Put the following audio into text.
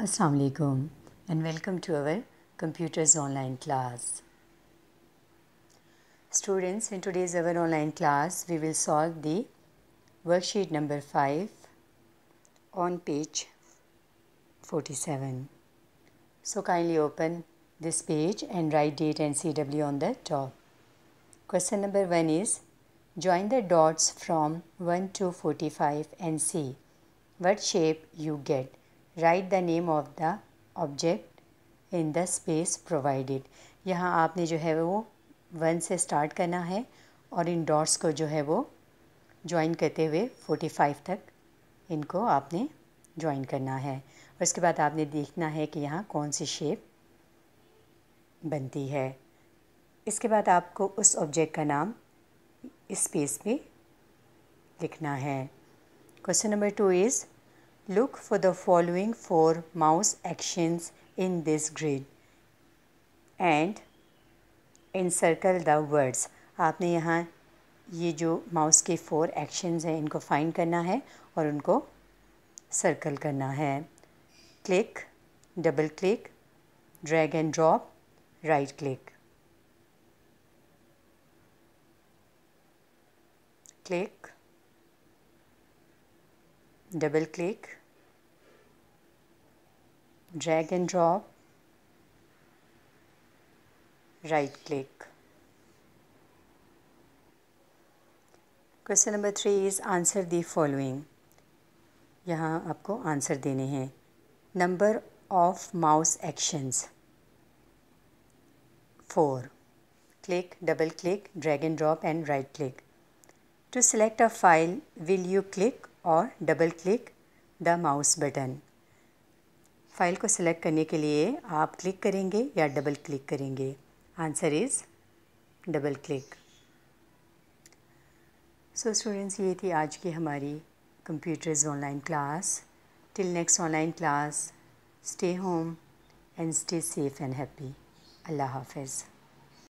Assalamu alaikum and welcome to our computers online class. Students, in today's our online class, we will solve the worksheet number 5 on page 47. So kindly open this page and write date and CW on the top. Question number 1 is join the dots from 1 to 45 and see what shape you get write the name of the object in the space provided यहाँ आपने जो है वो one से start करना है और इन dots को जो है वो ज्वाइन करते हुए फोर्टी फाइव तक इनको आपने ज्वाइन करना है और इसके बाद आपने देखना है कि यहाँ कौन सी शेप बनती है इसके बाद आपको उस ऑब्जेक्ट का नाम इस स्पेस में लिखना है question number two is Look for the following four mouse actions in this grid and encircle the words. आपने यहाँ ये जो माउस के फोर एक्शंस हैं इनको फाइंड करना है और उनको सर्कल करना है click double click drag and drop right click click double click drag and drop right click question number three is answer the following यहाँ आपको आंसर देने हैं number of mouse actions four click double click drag and drop and right click to select a file will you click और double click the mouse button file को select करने के लिए आप क्लिक करेंगे या डबल क्लिक करेंगे answer is double click so students ये थी आज की हमारी computers online class till next online class stay home and stay safe and happy अल्लाह हाफिज़